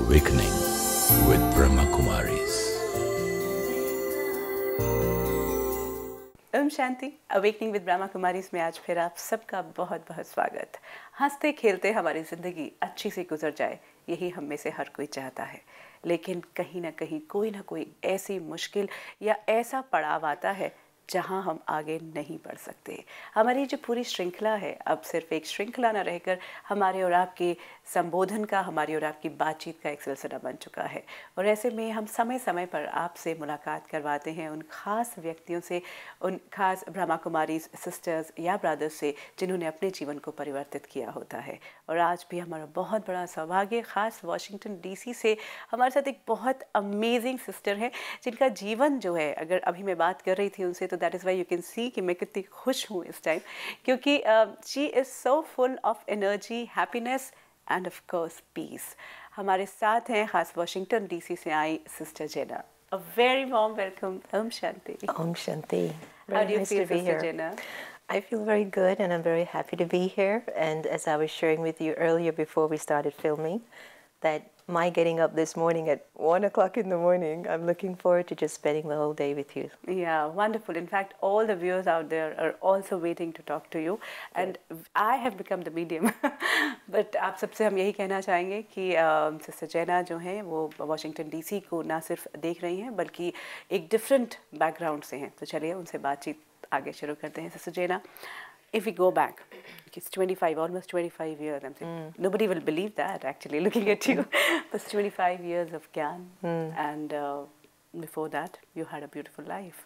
Awakening with Brahma Kumaris. ओम शांति awakening with Brahma Kumari में आज फिर आप सबका बहुत बहुत स्वागत हंसते खेलते हमारी ज़िंदगी अच्छी से गुजर जाए यही हम में से हर कोई चाहता है लेकिन कहीं ना कहीं कोई ना कोई ऐसी मुश्किल या ऐसा पड़ाव आता है जहां हम आगे नहीं बढ़ सकते हमारी जो पूरी श्रृंखला है अब सिर्फ एक श्रृंखला ना रहकर हमारे और आपके संबोधन का हमारी और आपकी बातचीत का एक सिलसिला बन चुका है और ऐसे में हम समय समय पर आपसे मुलाकात करवाते हैं उन खास व्यक्तियों से उन खास ब्रह्मा कुमारी सिस्टर्स या ब्रदर्स से जिन्होंने अपने जीवन को परिवर्तित किया होता है और आज भी हमारा बहुत बड़ा सौभाग्य ख़ास वाशिंगटन डीसी से हमारे साथ एक बहुत अमेजिंग सिस्टर है जिनका जीवन जो है अगर अभी मैं बात कर रही थी उनसे तो that is why you can see कि मैं कितनी खुश हूँ इस टाइम क्योंकि she is so full of energy happiness and of course peace हमारे साथ हैं खास वाशिंगटन डीसी से आई sister Jenna A very warm welcome. Om Shanti. Om Shanti. Very How do you nice feel, Sister Jenna? I feel very good and I'm very happy to be here. And as I was sharing with you earlier before we started filming, that my getting up this morning at one o'clock in the morning, I'm looking forward to just spending the whole day with you. Yeah, wonderful. In fact, all the viewers out there are also waiting to talk to you. And yeah. I have become the medium. But आप सबसे हम यही कहना चाहेंगे कि sister um, जैना जो हैं वो वाशिंगटन डीसी को ना सिर्फ देख रही हैं बल्कि एक डिफरेंट बैकग्राउंड से हैं तो चलिए उनसे बातचीत आगे शुरू करते हैं सुजैना if we go back, it's 25, almost 25 years. I'm saying hmm. nobody will believe that actually looking at you. Hmm. but 25 years of Gyan, hmm. and uh, before that, you had a beautiful life,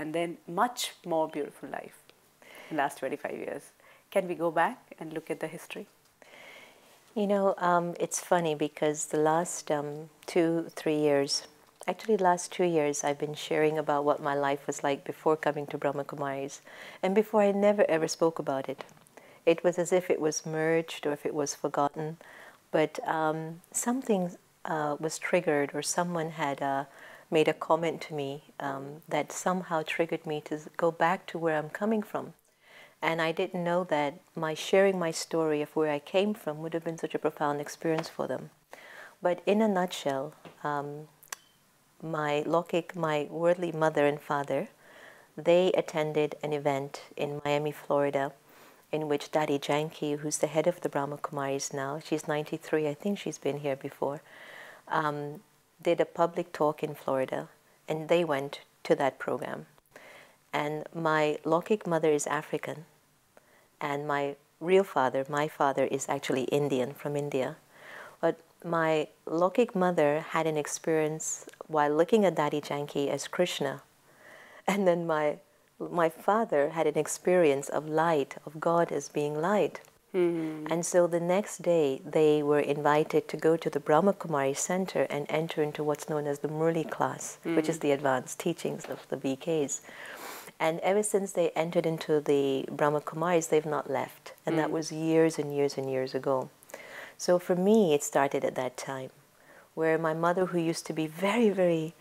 and then much more beautiful life in the last 25 years. Can we go back and look at the history? You know, um, it's funny because the last um, two, three years, Actually, last two years I've been sharing about what my life was like before coming to Brahma Kumaris, and before I never ever spoke about it. It was as if it was merged or if it was forgotten, but um, something uh, was triggered or someone had uh, made a comment to me um, that somehow triggered me to go back to where I'm coming from. And I didn't know that my sharing my story of where I came from would have been such a profound experience for them. But in a nutshell, um, my Lokik, my worldly mother and father, they attended an event in Miami, Florida, in which Dadi Janki, who's the head of the Brahma Kumaris now, she's 93, I think she's been here before, um, did a public talk in Florida, and they went to that program. And my Lokik mother is African, and my real father, my father, is actually Indian from India my Lokic mother had an experience while looking at Daddy Janki as Krishna. And then my, my father had an experience of light, of God as being light. Mm-hmm. And so the next day, they were invited to go to the Brahma Kumari Center and enter into what's known as the Murli class, mm-hmm. which is hmm. the advanced teachings of the BKs. And ever since they entered into the Brahma Kumaris, they've not left. And mm-hmm. that hmm. was years and years and years ago. So for me, it started at that time, where my mother, who used to be very, very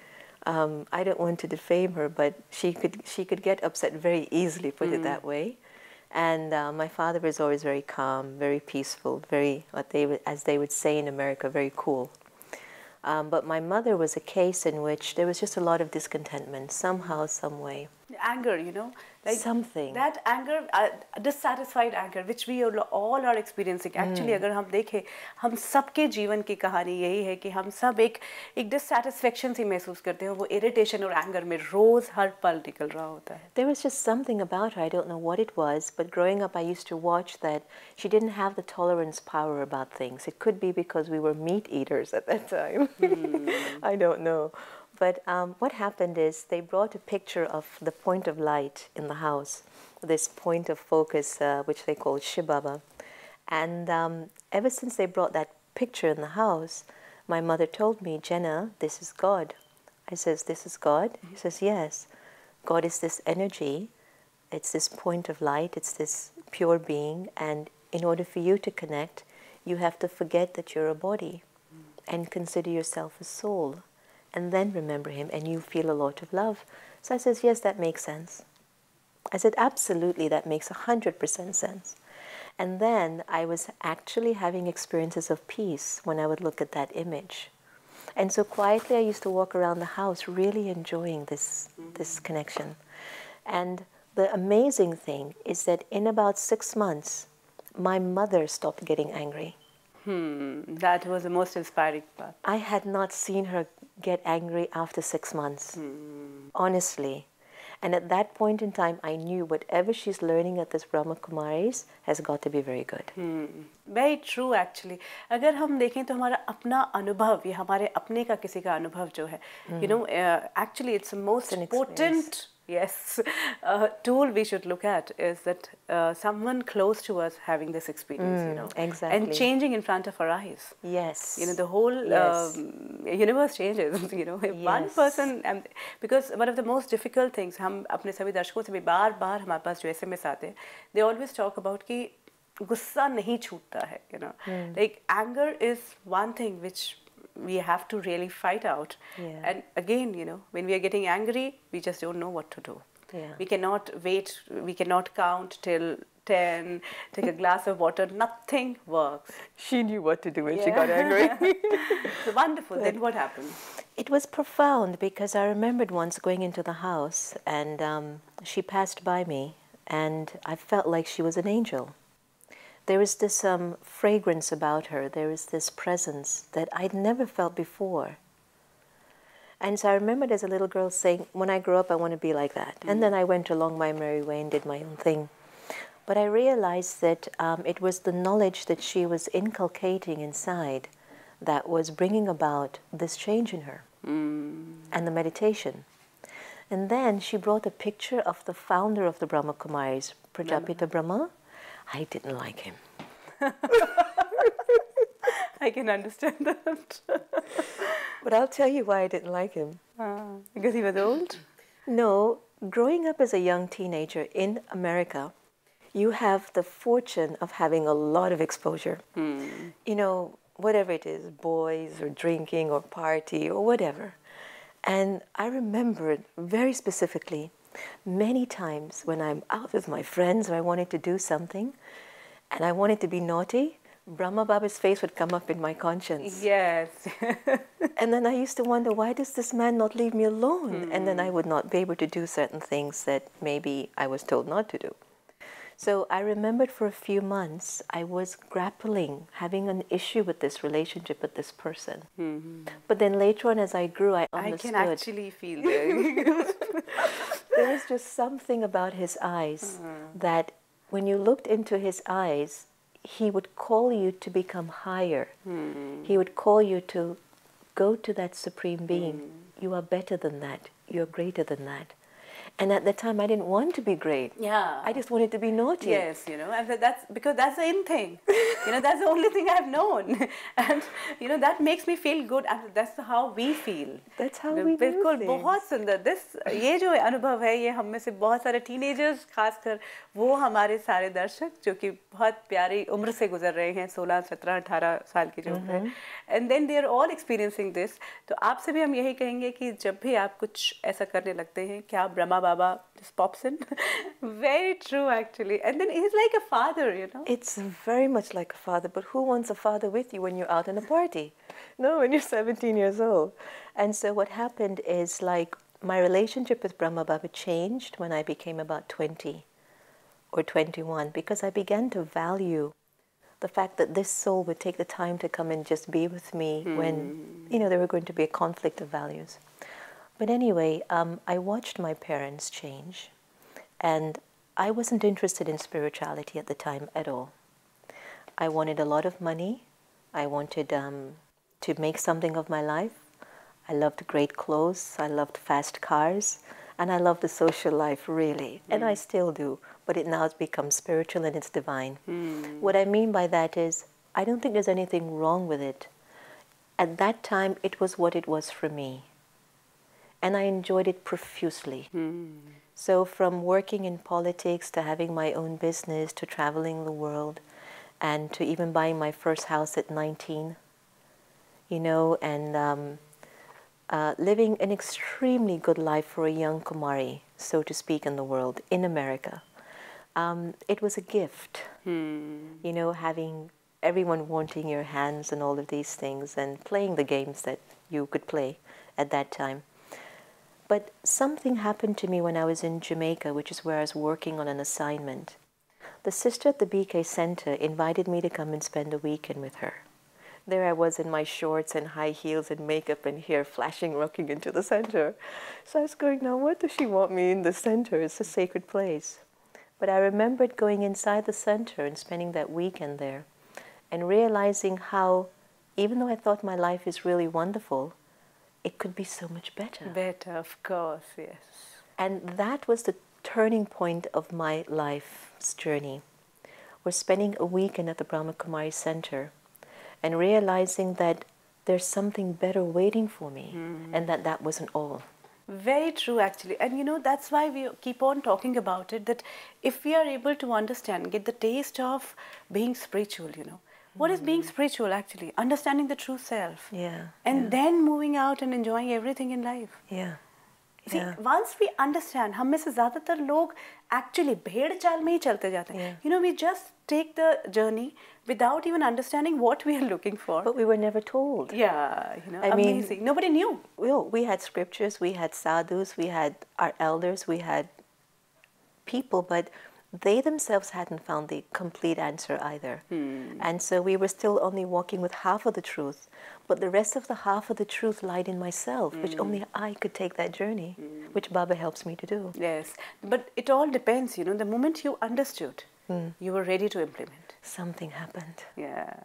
um, I don't want to defame her, but she could she could get upset very easily, put mm. it that way. And uh, my father was always very calm, very peaceful, very what they as they would say in America, very cool. Um, but my mother was a case in which there was just a lot of discontentment somehow, some way anger you know like something that anger uh, dissatisfied anger which we all are experiencing actually hmm. अगर हम देखें हम सबके जीवन की कहानी यही है कि हम सब एक एक dissatisfaction सी महसूस करते irritation और anger में रोज हर पल निकल there was just something about her I don't know what it was but growing up I used to watch that she didn't have the tolerance power about things it could be because we were meat eaters at that time hmm. I don't know but um, what happened is they brought a picture of the point of light in the house, this point of focus, uh, which they call Shibaba. And um, ever since they brought that picture in the house, my mother told me, Jenna, this is God. I says, This is God? He mm-hmm. says, Yes. God is this energy, it's this point of light, it's this pure being, and in order for you to connect, you have to forget that you're a body mm. and consider yourself a soul and then remember him, and you feel a lot of love. So I says, Yes, that makes sense. I said, Absolutely, that makes 100% sense. And then I was actually having experiences of peace when I would look at that image. And so quietly, I used to walk around the house, really enjoying this, this mm-hmm. connection. And the amazing thing is that in about six months, my mother stopped getting angry. Hmm, that was the most inspiring part. I had not seen her get angry after six months, hmm. honestly. And at that point in time, I knew whatever she's learning at this Brahma Kumaris has got to be very good. Hmm. Very true, actually. अगर हम देखें तो हमारा अपना अनुभव या हमारे अपने का किसी का अनुभव जो है you know hmm. Yes, a tool we should look at is that uh, someone close to us having this experience, mm, you know, exactly, and changing in front of our eyes. Yes, you know, the whole yes. Um, universe changes. You know, yes. one person, and because one of the most difficult things, हम apne sabhi darshakon se bhi बार-बार हमारे पास jo SMS आते they always talk about ki gussa nahi छूटता hai, you know, mm. like anger is one thing which we have to really fight out. Yeah. And again, you know, when we are getting angry, we just don't know what to do. Yeah. We cannot wait, we cannot count till 10, take a glass of water, nothing works. She knew what to do when yeah. she got angry. so wonderful. then what happened? It was profound because I remembered once going into the house and um, she passed by me and I felt like she was an angel there is this um, fragrance about her, there is this presence that I'd never felt before. And so I remembered as a little girl saying, When I grow up, I want to be like that. Mm-hmm. And then mm. I went along my merry way and did my own thing. But I realized that um, it was the knowledge that she was inculcating inside that was bringing about this change in her mm. and the meditation. And then she brought a picture of the founder of the Brahma Kumaris, Prajapita Brahma. Brahma I didn't like him. I can understand that. but I'll tell you why I didn't like him. Uh, because he was old? No, growing up as a young teenager in America, you have the fortune of having a lot of exposure. Hmm. You know, whatever it is, boys or drinking or party or whatever. And I remembered very specifically Many times when I'm out with my friends or I wanted to do something and I wanted to be naughty, Brahma Baba's face would come up in my conscience. Yes. and then I used to wonder, why does this man not leave me alone? Mm. And then hmm. I would not be able to do certain things that maybe I was told not to do. So I remembered for a few months, I was grappling, having an issue with this relationship with this person. Mm -hmm. But then later on, as I grew, I understood. I can actually feel that. there was just something about his eyes mm -hmm. that when you looked into his eyes, he would call you to become higher. Mm. He would call you to go to that supreme being. Mm. You are better than that. You're greater than that. And at the time, I didn't want to be great. Yeah. I just wanted to be naughty. Yes, you know, and that's because that's the in thing. you know, that's the only thing I've known, and you know that makes me feel good. And that's how we feel. That's how we बिल्कुल बहुत सुंदर this ये जो अनुभव है ये हम में से बहुत सारे टीनेजर्स खासकर वो हमारे सारे दर्शक जो कि बहुत प्यारी उम्र से गुजर रहे हैं 16, 17, 18 साल की जो है and then they are all experiencing this तो आपसे भी हम यही कहेंगे कि जब भी आप कुछ ऐसा करने लगते हैं क्या Brahma Baba just pops in. very true, actually. And then he's like a father, you know? It's very much like a father, but who wants a father with you when you're out in a party? no, when you're 17 years old. And so what happened is like my relationship with Brahma Baba changed when I became about 20 or 21 because I began to value the fact that this soul would take the time to come and just be with me mm. when hmm. you know there were going to be a conflict of values but anyway, um, I watched my parents change, and I wasn't interested in spirituality at the time at all. I wanted a lot of money. I wanted um, to make something of my life. I loved great clothes. I loved fast cars. And I loved the social life, really. Mm. And I mm. still do. But it now has become spiritual and it's divine. Mm. What I mean by that is, I don't think there's anything wrong with it. At that time, it was what it was for me and I enjoyed it profusely. Mm. So, from working in politics to having my own business to traveling the world and to even buying my first house at 19, you know, and um, uh, living an extremely good life for a young Kumari, so to speak, in the world, in America. Um, it was a gift, hmm. you know, having everyone wanting your hands and all of these things and playing the games that you could play at that time. But something happened to me when I was in Jamaica, which is where I was working on an assignment. The sister at the BK Center invited me to come and spend a weekend with her. There I was in my shorts and high heels and makeup and hair flashing, rocking into the center. So I was going, now what does she want me in the center? It's a sacred place. But I remembered going inside the center and spending that weekend there and realizing how, even though I thought my life is really wonderful, it could be so much better. Better, of course, yes. And that was the turning point of my life's journey. was spending a weekend at the Brahma Kumari Center and realizing that there's something better waiting for me mm. and that that wasn't all. Very true, actually. And you know, that's why we keep on talking about it that if we are able to understand, get the taste of being spiritual, you know, what is being spiritual actually? Understanding the true self. Yeah. And yeah. then moving out and enjoying everything in life. Yeah. See, yeah. once we understand, हम में से ज़्यादातर लोग actually भेड़ चाल में ही चलते जाते हैं. Yeah. You know, we just take the journey without even understanding what we are looking for. But we were never told. Yeah, you know, I amazing. Mean, Nobody knew. We, we had scriptures, we had sadhus, we had our elders, we had people, but they themselves hadn't found the complete answer either. Hmm. And so we were still only walking with half of the truth, but the rest of the half of the truth lied in myself, which only hmm. I could take that journey, hmm. which Baba helps me to do. Yes, but it all depends, you know, the moment you understood, hmm. you were ready to implement. Something happened. Yeah.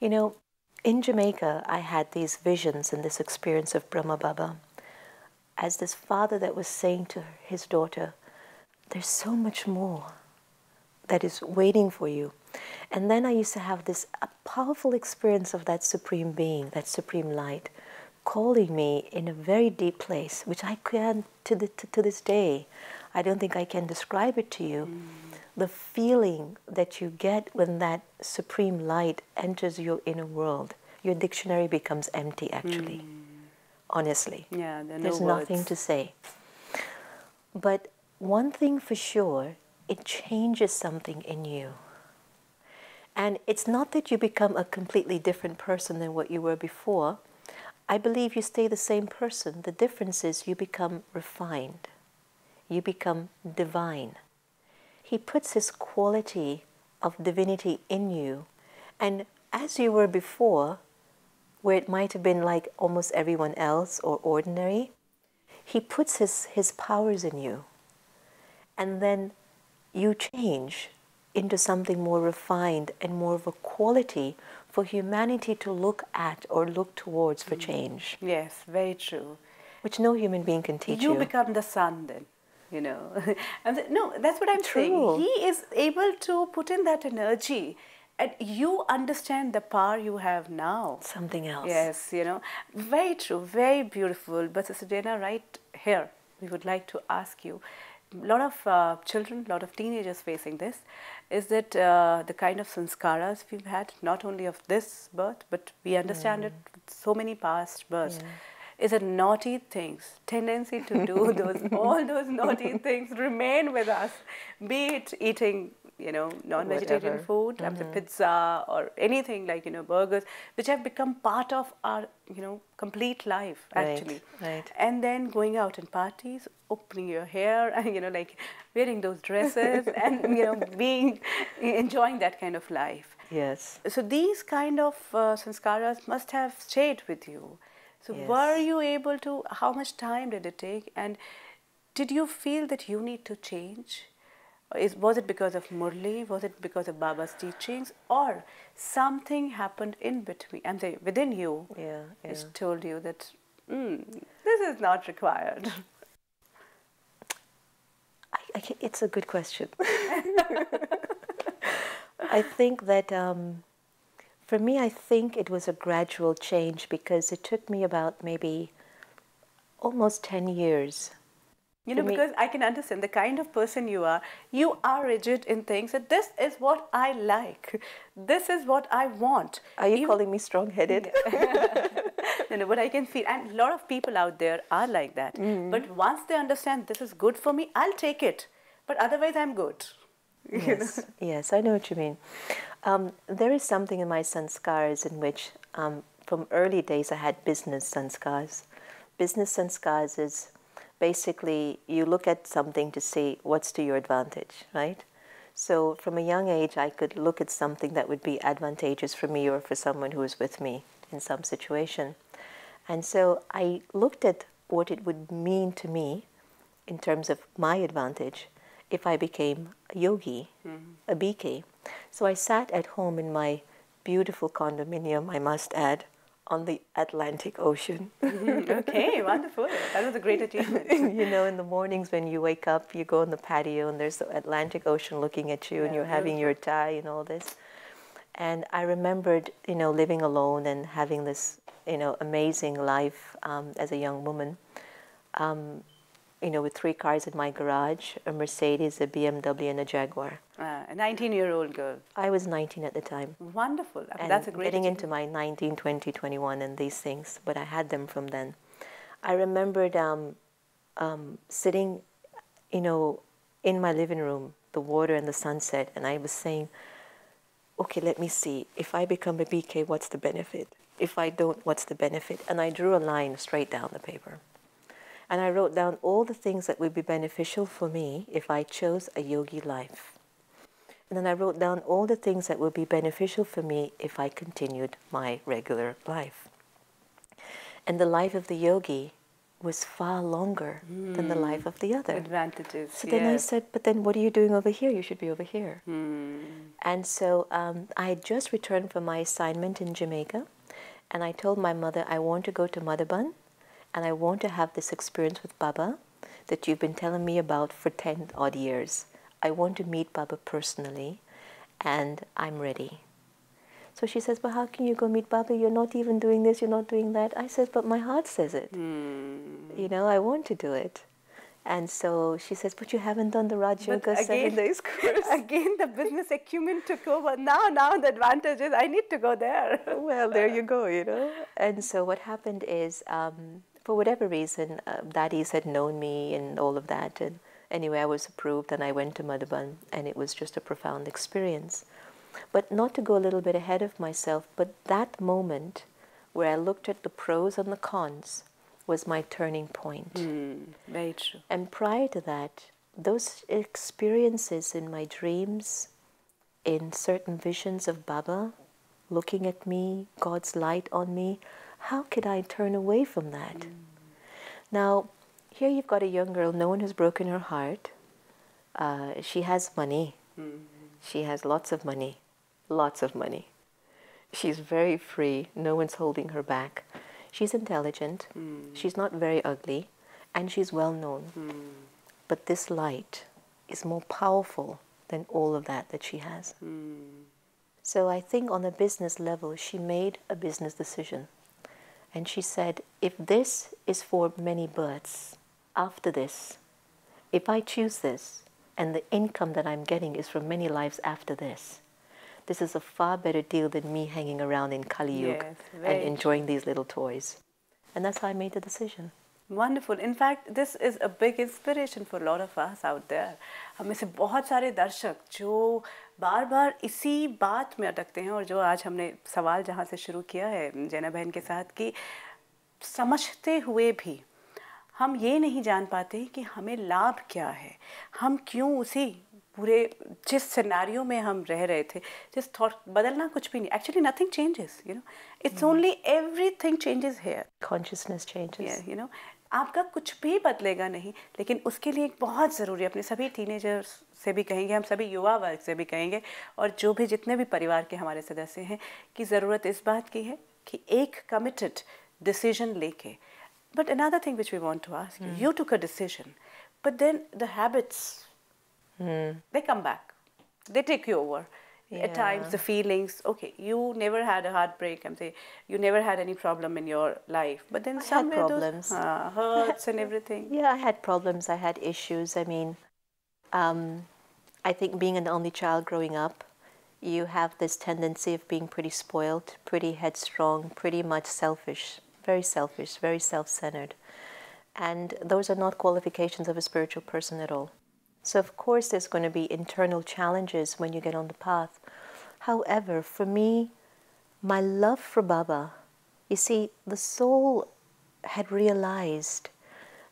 You know, in Jamaica, I had these visions and this experience of Brahma Baba as this father that was saying to his daughter, there's so much more that is waiting for you. And then I used to have this powerful experience of that supreme being, that supreme light, calling me in a very deep place, which I can to, the, to, to this day. I don't think I can describe it to you. Mm. The feeling that you get when that supreme light enters your inner world, your dictionary becomes empty, actually. Mm. Honestly. Yeah, there there's nothing to say. But one thing for sure, it changes something in you. And it's not that you become a completely different person than what you were before. I believe you stay the same person. The difference is you become refined, you become divine. He puts His quality of divinity in you. And as you were before, where it might have been like almost everyone else or ordinary, He puts His, his powers in you and then you change into something more refined and more of a quality for humanity to look at or look towards for mm. change. Yes, very true. Which no human being can teach you. You become the sun then, you know. no, that's what I'm true. saying. He is able to put in that energy and you understand the power you have now. Something else. Yes, you know. Very true, very beautiful. But Sister Dana, right here, we would like to ask you lot of uh, children, lot of teenagers facing this is that uh, the kind of sanskaras we've had, not only of this birth, but we understand mm. it so many past births. Yeah. Is a naughty things tendency to do those all those naughty things remain with us, be it eating you know, non-vegetarian food, mm -hmm. pizza or anything like, you know, burgers, which have become part of our, you know, complete life actually. Right, right. And then going out in parties, opening your hair and, you know, like wearing those dresses and, you know, being, enjoying that kind of life. Yes. So these kind of uh, sanskaras must have stayed with you. So yes. were you able to, how much time did it take? And did you feel that you need to change? Is, was it because of Murli? Was it because of Baba's teachings? Or something happened in between, I'm saying within you, yeah, yeah. told you that mm, this is not required? I, I it's a good question. I think that um, for me, I think it was a gradual change because it took me about maybe almost 10 years you know, because I can understand the kind of person you are. You are rigid in things that this is what I like. This is what I want. Are you, calling me strong headed? Yeah. no, but I can feel, and a lot of people out there are like that. Mm. But once they understand this is good for me, I'll take it. But otherwise, I'm good. Yes, yes, I know what you mean. Um, there is something in my sanskars in which, um, from early days, I had business sanskars. Business sanskars is basically you look at something to see what's to your advantage, right? So from a young age, I could look at something that would be advantageous for me or for someone who was with me in some situation. And so I looked at what it would mean to me in terms of my advantage if I became a yogi, mm-hmm. a BK. So I sat at home in my beautiful condominium, I must add, on the Atlantic Ocean. Mm-hmm. okay, wonderful. That was a great achievement. you know, in the mornings when you wake up, you go on the patio and there's the Atlantic Ocean looking at you yeah, and you're having your tie and all this. And I remembered, you know, living alone and having this, you know, amazing life um, as a young woman. Um, you know, with three cars in my garage, a Mercedes, a BMW, and a Jaguar. Uh, a 19-year-old girl. I was 19 at the time. Wonderful. I and that's a great. Getting into my 19, 20, 21, and these things, but I had them from then. I remembered um, um, sitting, you know, in my living room, the water and the sunset, and I was saying, "Okay, let me see. If I become a BK, what's the benefit? If I don't, what's the benefit?" And I drew a line straight down the paper. And I wrote down all the things that would be beneficial for me if I chose a yogi life. And then I wrote down all the things that would be beneficial for me if I continued my regular life. And the life of the yogi was far longer mm. than the life of the hmm. other. Advantages. So then yes. I said, but then what are you doing over here? You should be over here. Mm. And so um, I had just returned from my assignment in Jamaica, and I told my mother, I want to go to Bun and I want to have this experience with Baba that you've been telling me about for 10 odd years. I want to meet Baba personally and I'm ready. So she says, But how can you go meet Baba? You're not even doing this, you're not doing that. I said, But my heart says it. Mm. You know, I want to do it. And so she says, but you haven't done the Raj Yoga again, seven days course. Again, the business acumen took over. Now, now the advantage is I need to go there. well, there you go, you know. And so what happened is um, for whatever reason, uh, daddies had known me and all of that. And anyway, I was approved and I went to Madhuban, and it was just a profound experience. But not to go a little bit ahead of myself, but that moment where I looked at the pros and the cons was my turning point. Mm, very true. And prior to that, those experiences in my dreams, in certain visions of Baba looking at me, God's light on me, how could I turn away from that? Mm. Now, here you've got a young girl, no one has broken her heart. Uh, she has money. Mm. She has lots of money, lots of money. She's very free, no one's holding her back. She's intelligent, mm. she's not very ugly, and she's well known. Mm. But this light is more powerful than all of that that she has. Mm. So I think on a business level, she made a business decision. And she said, If this is for many birds, after this, if I choose this, and the income that I'm getting is from many lives after this, this is a far better deal than me hanging around in Kali Yuga yes, and enjoying these little toys. And that's how I made the decision. Wonderful in fact this is a big inspiration for lot of us out there हमें से बहुत सारे दर्शक जो बार बार इसी बात में अटकते हैं और जो आज हमने सवाल जहाँ से शुरू किया है जैना बहन के साथ कि समझते हुए भी हम ये नहीं जान पाते कि हमें लाभ क्या है हम क्यों उसी पूरे जिस सिनारियो में हम रह रहे थे जिस थॉट बदलना कुछ भी नहीं actually nothing changes you know it's only everything changes here consciousness changes you know आपका कुछ भी बदलेगा नहीं लेकिन उसके लिए बहुत ज़रूरी अपने सभी टीनेजर्स से भी कहेंगे हम सभी युवा वर्ग से भी कहेंगे और जो भी जितने भी परिवार के हमारे सदस्य हैं कि ज़रूरत इस बात की है कि एक कमिटेड डिसीजन लेके but another thing which we want to ask you to a decision but then the habits they come back they take you over yeah. at times the feelings okay you never had a heartbreak i'm saying you never had any problem in your life but then I some problems those, uh, hurts and everything yeah i had problems i had issues i mean um, i think being an only child growing up you have this tendency of being pretty spoiled pretty headstrong pretty much selfish very selfish very self-centered and those are not qualifications of a spiritual person at all so, of course, there's going to be internal challenges when you get on the path. However, for me, my love for Baba, you see, the soul had realized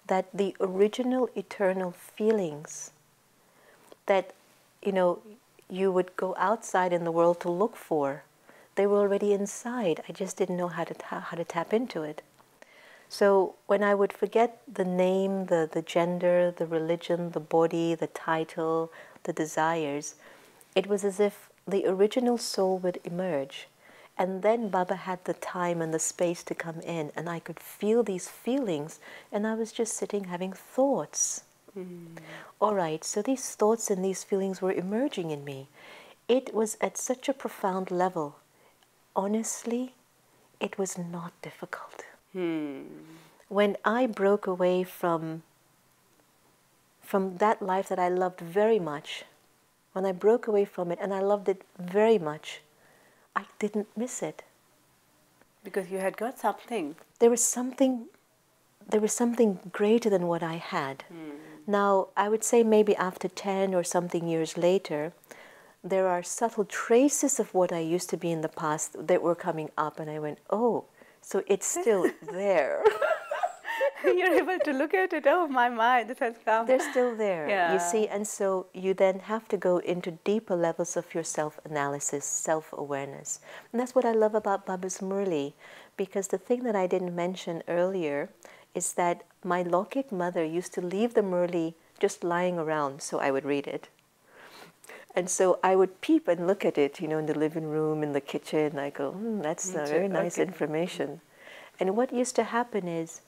that the original eternal feelings that, you know, you would go outside in the world to look for, they were already inside. I just didn't know how to, how to tap into it. So when I would forget the name, the, the gender, the religion, the body, the title, the desires, it was as if the original soul would emerge. And then Baba had the time and the space to come in, and I could feel these feelings, and I was just sitting having thoughts. Mm. All right, so these thoughts and these feelings were emerging in me. It was at such a profound level. Honestly, it was not difficult. Hmm. When I broke away from from that life that I loved very much, when I broke away from it and I loved it very much, I didn't miss it. Because you had got something. There was something there was something greater than what I had. Hmm. Now, I would say maybe after 10 or something years later, there are subtle traces of what I used to be in the past that were coming up, and I went, oh, so it's still there. You're able to look at it. Oh, my mind, it has come. They're still there. Yeah. You see, and so you then have to go into deeper levels of your self analysis, self awareness. And that's what I love about Babus Murli, because the thing that I didn't mention earlier is that my Lokic mother used to leave the Murli just lying around so I would read it. And so I would peep and look at it, you know, in the living room, in the kitchen. I go, hmm, that's a very nice okay. information. And what used to happen is,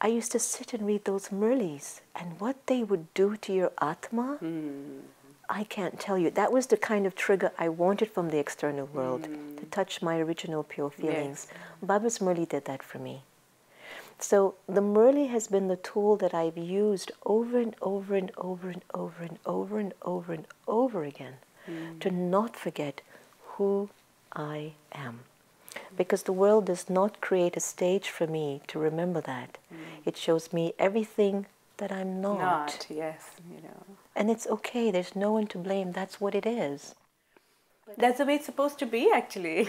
I used to sit and read those murlis, and what they would do to your atma, mm. I can't tell you. That was the kind of trigger I wanted from the external world mm. to hmm. touch my original pure feelings. Yes. Baba's murli did that for me. So the Merli has been the tool that I've used over and over and over and over and over and over and over again mm. to hmm. not forget who I am. Because the world does not create a stage for me to remember that. Mm. It shows me everything that I'm not. Not, yes, you know. And it's okay, there's no one to blame, that's what it is. that's the way it's supposed to be, actually.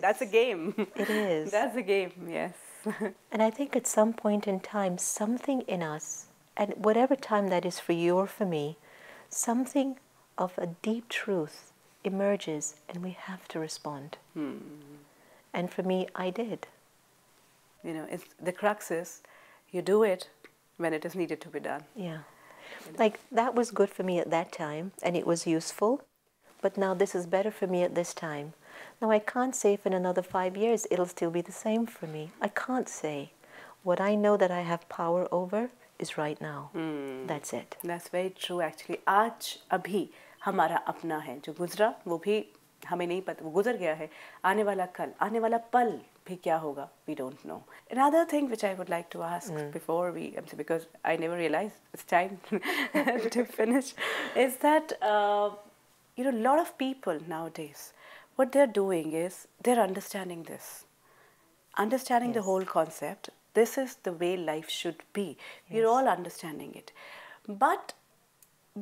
That's a game. It is. That's a game, yes. and I think at some point in time, something in us, and whatever time that is for you or for me, something of a deep truth emerges and we have to respond. Hmm. And for me, I did. You know, it's, the crux is you do it when it is needed to be done. Yeah. Like that was good for me at that time and it was useful, but now this is better for me at this time. Now, I can't say if in another five years it'll still be the same for me. I can't say. What I know that I have power over is right now. Hmm. That's it. That's very true, actually. Aaj abhi hamara apna hai. Jo guzra, wo bhi hame nahi pata. Wo guzar gaya hai. Aane wala kal, aane wala pal bhi kya hoga, we don't know. Another thing which I would like to ask hmm. before we, because I never realized it's time to finish, is that, uh, you know, a lot of people nowadays, what they're doing is they're understanding this, understanding yes. the whole concept. This is the way life should be. Yes. We're all understanding it. But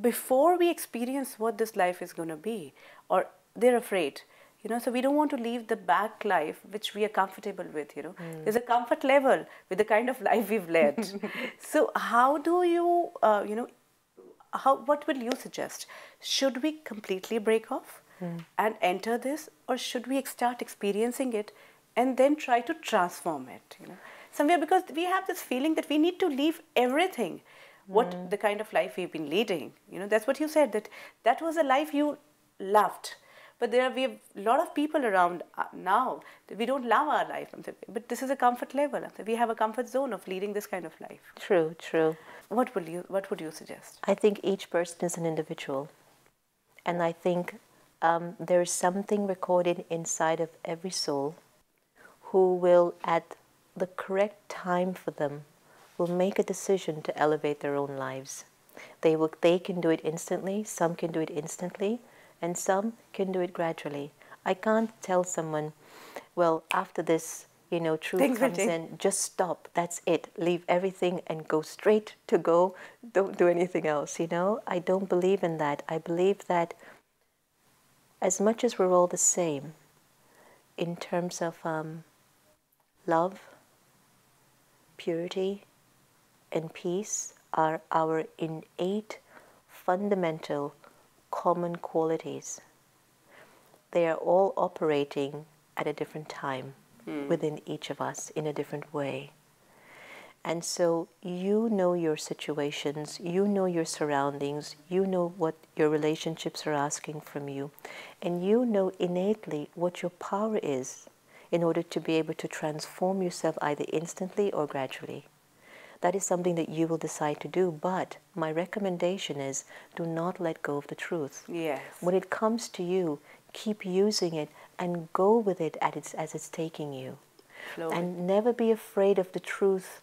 before we experience what this life is going to be, or they're afraid, you know, so we don't want to leave the back life which we are comfortable with, you know. Mm. There's a comfort level with the kind of life we've led. so, how do you, uh, you know, how, what will you suggest? Should we completely break off? and enter this, or should we start experiencing it and then try to transform it? You know, somewhere because we have this feeling that we need to leave everything, what mm. the kind of life we've been leading. You know, that's what you said that that was a life you loved. But there are we have a lot of people around uh, now that we don't love our life. But this is a comfort level. We have a comfort zone of leading this kind of life. True, true. What would you What would you suggest? I think each person is an individual, and I think um, there is something recorded inside of every soul who will, at the correct time for them, will make a decision to elevate their own lives. They, will, they can do it instantly, some can do it instantly, and some can do it gradually. I can't tell someone, well, after this, you know, truth Thanks, comes in, just stop, that's it. Leave everything and go straight to go, don't do anything else, you know? I don't believe in that. I believe that as much as we're all the same in terms of um, love, purity, and peace are our innate, fundamental, common qualities. They are all operating at a different time mm. within each of us in a different way. And so you know your situations, you know your surroundings, you know what your relationships are asking from you, and you know innately what your power is in order to be able to transform yourself either instantly or gradually. That is something that you will decide to do, but my recommendation is do not let go of the truth. Yes. When it comes to you, keep using it and go with it its, as it's taking you. And never be afraid of the truth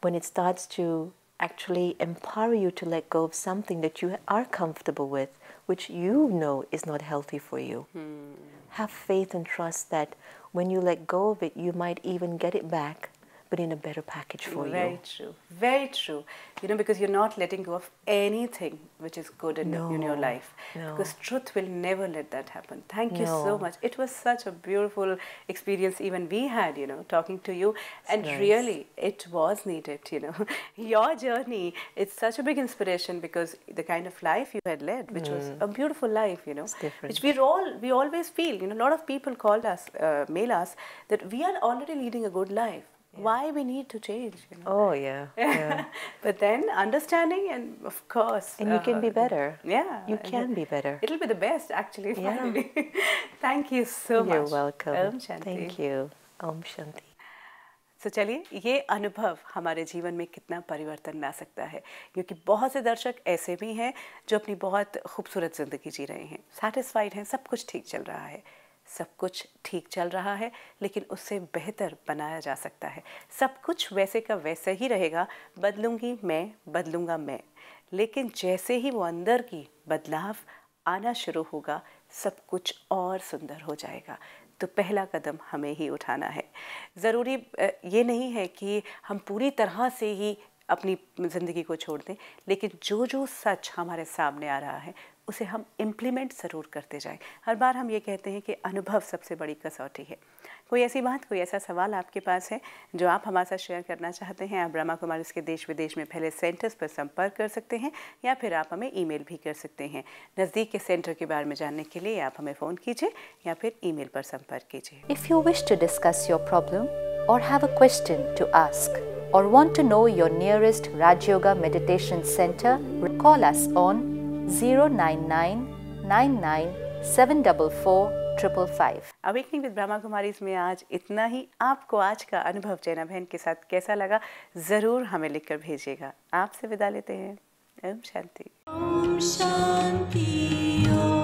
when it starts to actually empower you to let go of something that you are comfortable with, which you know is not healthy for you. Hmm. Have faith and trust that when you let go of it, you might even get it back but in a better package for very you. Very true. Very true. You know, because you're not letting go of anything which is good in, no, in your life. No. Because truth will never let that happen. Thank you no. so much. It was such a beautiful experience even we had, you know, talking to you. and nice. really, it was needed, you know. your journey, it's such a big inspiration because the kind of life you had led, which mm. was a beautiful life, you know. Which we all, we always feel, you know, a lot of people call us, uh, mail us that we are already leading a good life Yeah. Why we need to change? You know? Oh yeah, yeah. but then understanding and of course, and you uh, can be better. Yeah, you can be better. It'll be the best actually. Yeah. Finally. Thank you so You're much. You're welcome. Om Shanti. Thank you. Om Shanti. तो so, चलिए ये अनुभव हमारे जीवन में कितना परिवर्तन ला सकता है क्योंकि बहुत से दर्शक ऐसे भी हैं जो अपनी बहुत खूबसूरत ज़िंदगी जी रहे हैं सेटिस्फाइड हैं सब कुछ ठीक चल रहा है सब कुछ ठीक चल रहा है लेकिन उससे बेहतर बनाया जा सकता है सब कुछ वैसे का वैसे ही रहेगा बदलूँगी मैं बदलूँगा मैं लेकिन जैसे ही वो अंदर की बदलाव आना शुरू होगा सब कुछ और सुंदर हो जाएगा तो पहला कदम हमें ही उठाना है ज़रूरी ये नहीं है कि हम पूरी तरह से ही अपनी ज़िंदगी को छोड़ दें लेकिन जो जो सच हमारे सामने आ रहा है उसे हम इम्प्लीमेंट ज़रूर करते जाएं हर बार हम ये कहते हैं कि अनुभव सबसे बड़ी कसौटी है कोई ऐसी बात कोई ऐसा सवाल आपके पास है जो आप हमारे साथ शेयर करना चाहते हैं आप ब्रह्मा कुमार इसके देश विदेश में फैले सेंटर्स पर संपर्क कर सकते हैं या फिर आप हमें ई भी कर सकते हैं नज़दीक के सेंटर के बारे में जानने के लिए आप हमें फ़ोन कीजिए या फिर ई पर संपर्क कीजिए if you wish to discuss your problem और have a question to ask or want to know your nearest Rajyoga Meditation Center, call us on triple five awakening with Brahma Kumari इसमें आज इतना ही आपको आज का अनुभव जैना बहन के साथ कैसा लगा ज़रूर हमें लिखकर भेजिएगा आपसे विदा लेते हैं ओम शांति ओम शांति